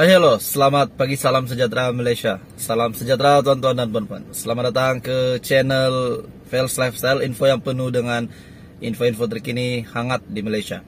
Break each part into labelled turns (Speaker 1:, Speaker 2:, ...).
Speaker 1: Hai halo, selamat pagi, salam sejahtera Malaysia Salam sejahtera tuan-tuan dan puan-puan Selamat datang ke channel Fails Lifestyle Info yang penuh dengan info-info terkini hangat di Malaysia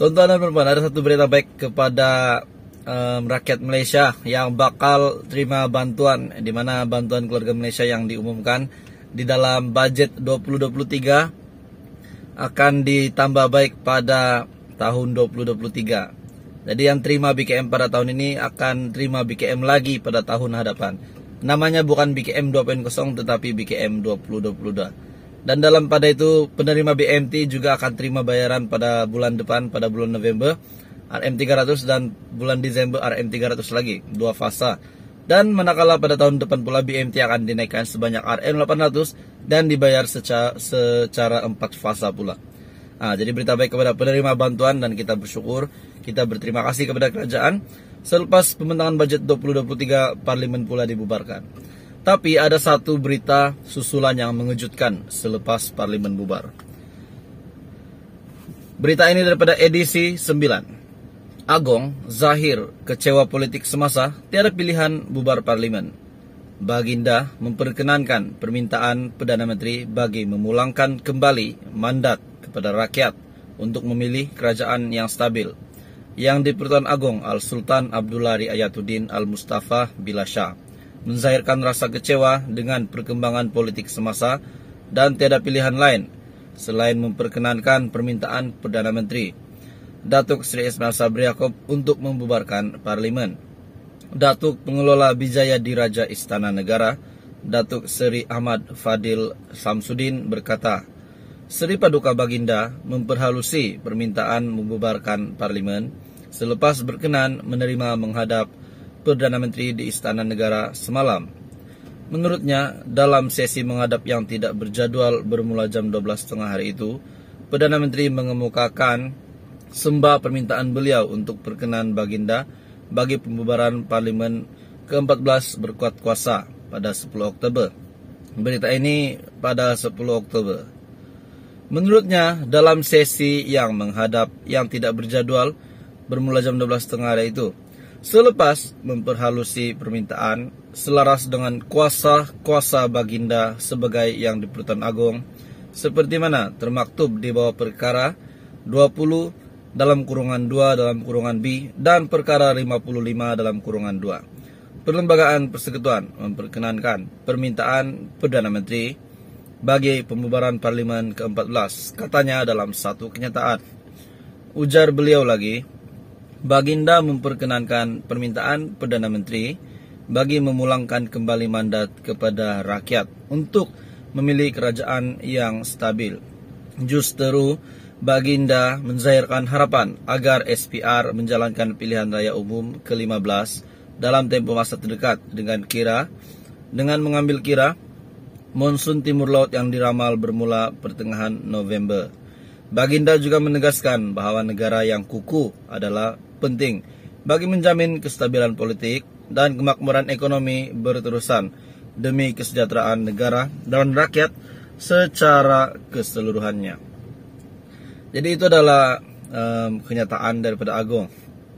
Speaker 1: Tuan-tuan dan puan-puan, ada satu berita baik kepada um, rakyat Malaysia Yang bakal terima bantuan di mana bantuan keluarga Malaysia yang diumumkan Di dalam budget 2023 Akan ditambah baik pada tahun 2023 jadi yang terima BKM pada tahun ini akan terima BKM lagi pada tahun hadapan. Namanya bukan BKM 2.0 tetapi BKM 2022. Dan dalam pada itu penerima BMT juga akan terima bayaran pada bulan depan pada bulan November RM300 dan bulan Desember RM300 lagi, dua fase. Dan manakala pada tahun depan pula BMT akan dinaikkan sebanyak RM800 dan dibayar secara, secara 4 fasa pula. Nah, jadi berita baik kepada penerima bantuan dan kita bersyukur, kita berterima kasih kepada kerajaan selepas pembentangan budget 2023 parlimen pula dibubarkan. Tapi ada satu berita susulan yang mengejutkan selepas parlimen bubar. Berita ini daripada edisi 9. Agong, Zahir, kecewa politik semasa, tiada pilihan bubar parlimen. Baginda memperkenankan permintaan Perdana Menteri bagi memulangkan kembali mandat kepada rakyat untuk memilih kerajaan yang stabil yang dipertuan Agong, Al-Sultan Abdullari Ayatuddin Al-Mustafa Bilasha menzahirkan rasa kecewa dengan perkembangan politik semasa dan tiada pilihan lain selain memperkenankan permintaan Perdana Menteri Datuk Seri Ismail Sabri Yaakob untuk membubarkan Parlimen. Datuk Pengelola Bijaya Diraja Istana Negara, Datuk Seri Ahmad Fadil Samsudin berkata, Seri Paduka Baginda memperhalusi permintaan membubarkan parlimen selepas berkenan menerima menghadap Perdana Menteri di Istana Negara semalam. Menurutnya, dalam sesi menghadap yang tidak berjadwal bermula jam 12.30 hari itu, Perdana Menteri mengemukakan sembah permintaan beliau untuk perkenan Baginda bagi pembubaran Parlimen ke-14 berkuat kuasa pada 10 Oktober. Berita ini pada 10 Oktober. Menurutnya, dalam sesi yang menghadap yang tidak berjadwal bermula jam 12.30 hari itu, selepas memperhalusi permintaan selaras dengan kuasa-kuasa baginda sebagai yang di Agung, seperti mana termaktub di bawah perkara 20 dalam kurungan 2 dalam kurungan B dan perkara 55 dalam kurungan 2. Perlembagaan Persekutuan memperkenankan permintaan Perdana Menteri bagi pembubaran Parlimen ke-14, katanya dalam satu kenyataan. Ujar beliau lagi, Baginda memperkenankan permintaan Perdana Menteri bagi memulangkan kembali mandat kepada rakyat untuk memilih kerajaan yang stabil. Justeru, Baginda menzahirkan harapan agar SPR menjalankan pilihan raya umum ke-15 dalam tempoh masa terdekat dengan kira dengan mengambil kira monsun timur laut yang diramal bermula pertengahan November. Baginda juga menegaskan bahwa negara yang kuku adalah penting bagi menjamin kestabilan politik dan kemakmuran ekonomi berterusan demi kesejahteraan negara dan rakyat secara keseluruhannya. Jadi itu adalah um, kenyataan daripada Agung.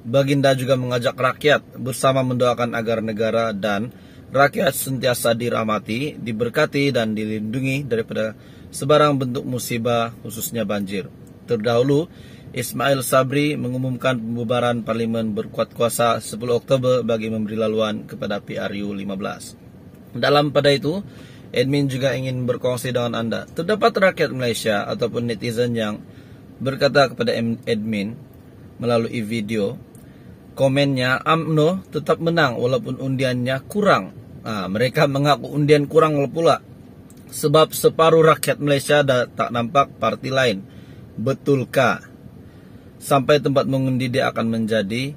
Speaker 1: Baginda juga mengajak rakyat bersama mendoakan agar negara dan rakyat sentiasa dirahmati, diberkati dan dilindungi daripada sebarang bentuk musibah khususnya banjir. Terdahulu, Ismail Sabri mengumumkan pembubaran Parlimen berkuat kuasa 10 Oktober bagi memberi laluan kepada PRU 15. Dalam pada itu, admin juga ingin berkongsi dengan anda. Terdapat rakyat Malaysia ataupun netizen yang berkata kepada admin melalui video komennya AMNO tetap menang walaupun undiannya kurang. Nah, mereka mengaku undian kurang pula sebab separuh rakyat Malaysia tak nampak parti lain. Betulkah? Sampai tempat mengundi dia akan menjadi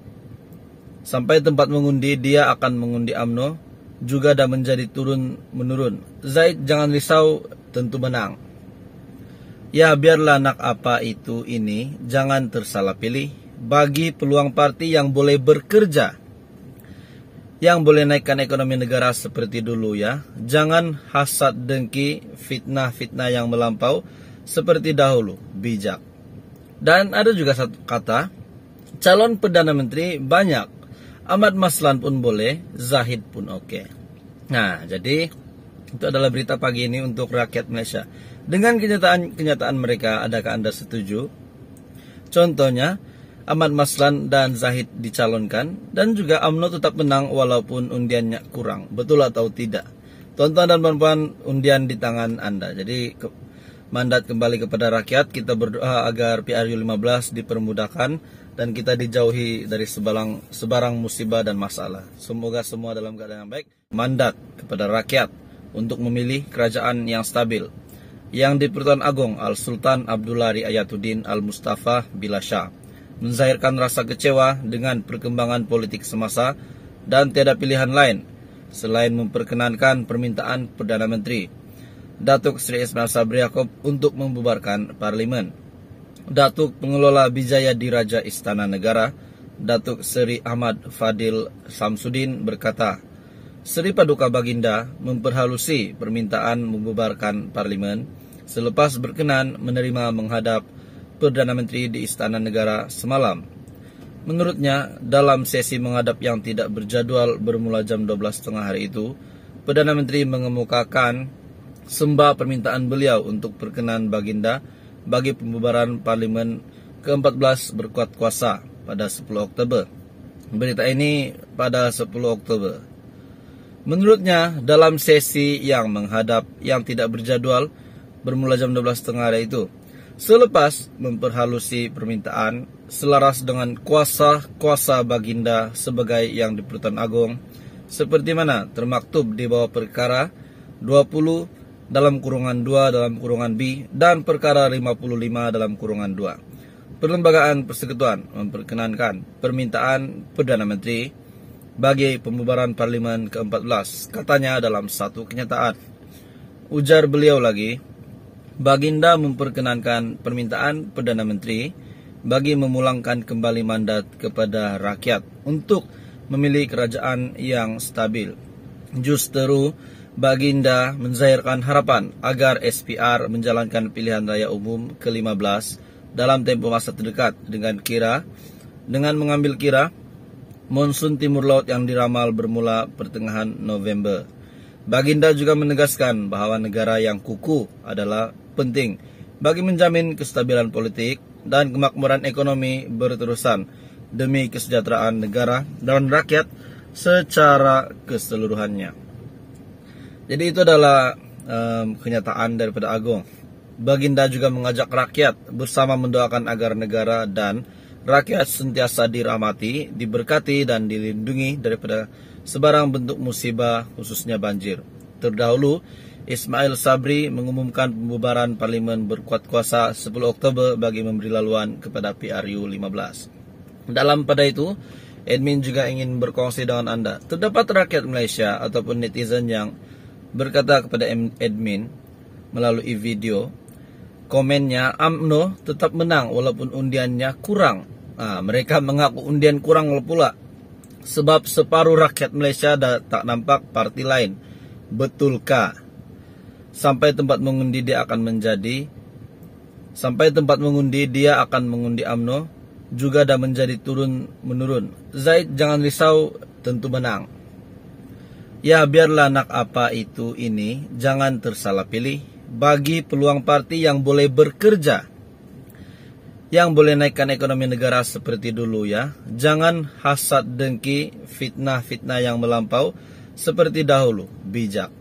Speaker 1: sampai tempat mengundi dia akan mengundi AMNO juga dah menjadi turun menurun. Zaid jangan risau tentu menang. Ya biarlah anak apa itu ini jangan tersalah pilih bagi peluang parti yang boleh bekerja yang boleh naikkan ekonomi negara seperti dulu ya. Jangan hasad dengki, fitnah-fitnah yang melampau seperti dahulu, bijak. Dan ada juga satu kata, calon perdana menteri banyak. Ahmad Maslan pun boleh, Zahid pun oke. Okay. Nah, jadi itu adalah berita pagi ini untuk rakyat Malaysia. Dengan kenyataan-kenyataan mereka, adakah Anda setuju? Contohnya, Ahmad Maslan dan Zahid dicalonkan dan juga AMNO tetap menang walaupun undiannya kurang. Betul atau tidak? Tonton dan perempuan undian di tangan Anda. Jadi ke mandat kembali kepada rakyat, kita berdoa agar PRU 15 dipermudahkan dan kita dijauhi dari sebarang, sebarang musibah dan masalah. Semoga semua dalam keadaan yang baik. Mandat kepada rakyat untuk memilih kerajaan yang stabil, yang di Pertuan Agong Al Sultan Abdullah Ayatuddin Al Mustafa Bila Syah. menzahirkan rasa kecewa dengan perkembangan politik semasa dan tiada pilihan lain selain memperkenankan permintaan Perdana Menteri Datuk Seri Ismail Sabri Yaakob untuk membubarkan Parlimen. Datuk Pengelola Bijaya Diraja Istana Negara, Datuk Seri Ahmad Fadil Samsudin berkata, Seri Paduka Baginda memperhalusi permintaan membubarkan Parlimen selepas berkenan menerima menghadap Perdana Menteri di Istana Negara semalam. Menurutnya, dalam sesi menghadap yang tidak berjadwal bermula jam 12.30 hari itu, Perdana Menteri mengemukakan sembah permintaan beliau untuk perkenan baginda bagi pembubaran Parlimen ke-14 berkuat kuasa pada 10 Oktober. Berita ini pada 10 Oktober. Menurutnya, dalam sesi yang menghadap yang tidak berjadwal bermula jam 12.30 hari itu, selepas memperhalusi permintaan selaras dengan kuasa-kuasa baginda sebagai yang dipertuan agung seperti mana termaktub di bawah perkara 20 dalam kurungan 2 dalam kurungan B dan perkara 55 dalam kurungan 2. Perlembagaan Persekutuan memperkenankan permintaan Perdana Menteri bagi pembubaran Parlimen ke-14 katanya dalam satu kenyataan. Ujar beliau lagi, Baginda memperkenankan permintaan Perdana Menteri bagi memulangkan kembali mandat kepada rakyat untuk memilih kerajaan yang stabil. Justeru Baginda menzahirkan harapan agar SPR menjalankan pilihan raya umum ke-15 dalam tempoh masa terdekat dengan kira dengan mengambil kira monsun timur laut yang diramal bermula pertengahan November. Baginda juga menegaskan bahawa negara yang kuku adalah penting bagi menjamin kestabilan politik dan kemakmuran ekonomi berterusan demi kesejahteraan negara dan rakyat secara keseluruhannya. Jadi itu adalah um, kenyataan daripada Agung. Baginda juga mengajak rakyat bersama mendoakan agar negara dan rakyat sentiasa dirahmati, diberkati dan dilindungi daripada sebarang bentuk musibah khususnya banjir. Terdahulu Ismail Sabri mengumumkan pembubaran Parlimen berkuat kuasa 10 Oktober bagi memberi laluan kepada PRU 15. Dalam pada itu, admin juga ingin berkongsi dengan anda. Terdapat rakyat Malaysia ataupun netizen yang berkata kepada admin melalui video, komennya UMNO tetap menang walaupun undiannya kurang. Ha, mereka mengaku undian kurang pula sebab separuh rakyat Malaysia dah tak nampak parti lain. Betulkah? sampai tempat mengundi dia akan menjadi sampai tempat mengundi dia akan mengundi Amno juga dan menjadi turun menurun Zaid jangan risau tentu menang ya biarlah anak apa itu ini jangan tersalah pilih bagi peluang parti yang boleh bekerja yang boleh naikkan ekonomi negara seperti dulu ya jangan hasad dengki fitnah-fitnah yang melampau seperti dahulu bijak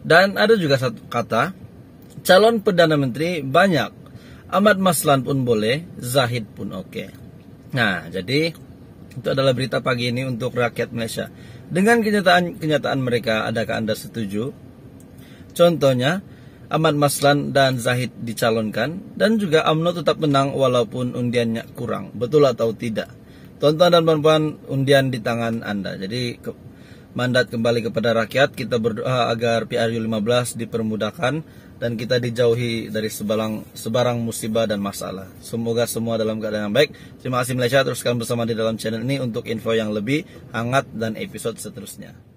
Speaker 1: dan ada juga satu kata, calon Perdana Menteri banyak. Ahmad Maslan pun boleh, Zahid pun oke. Okay. Nah, jadi itu adalah berita pagi ini untuk rakyat Malaysia. Dengan kenyataan-kenyataan mereka, adakah Anda setuju? Contohnya, Ahmad Maslan dan Zahid dicalonkan dan juga AMNO tetap menang walaupun undiannya kurang. Betul atau tidak? Tonton dan perempuan undian di tangan Anda. Jadi mandat kembali kepada rakyat. Kita berdoa agar PRU 15 dipermudahkan dan kita dijauhi dari sebarang, sebarang musibah dan masalah. Semoga semua dalam keadaan yang baik. Terima kasih Malaysia, teruskan bersama di dalam channel ini untuk info yang lebih hangat dan episode seterusnya.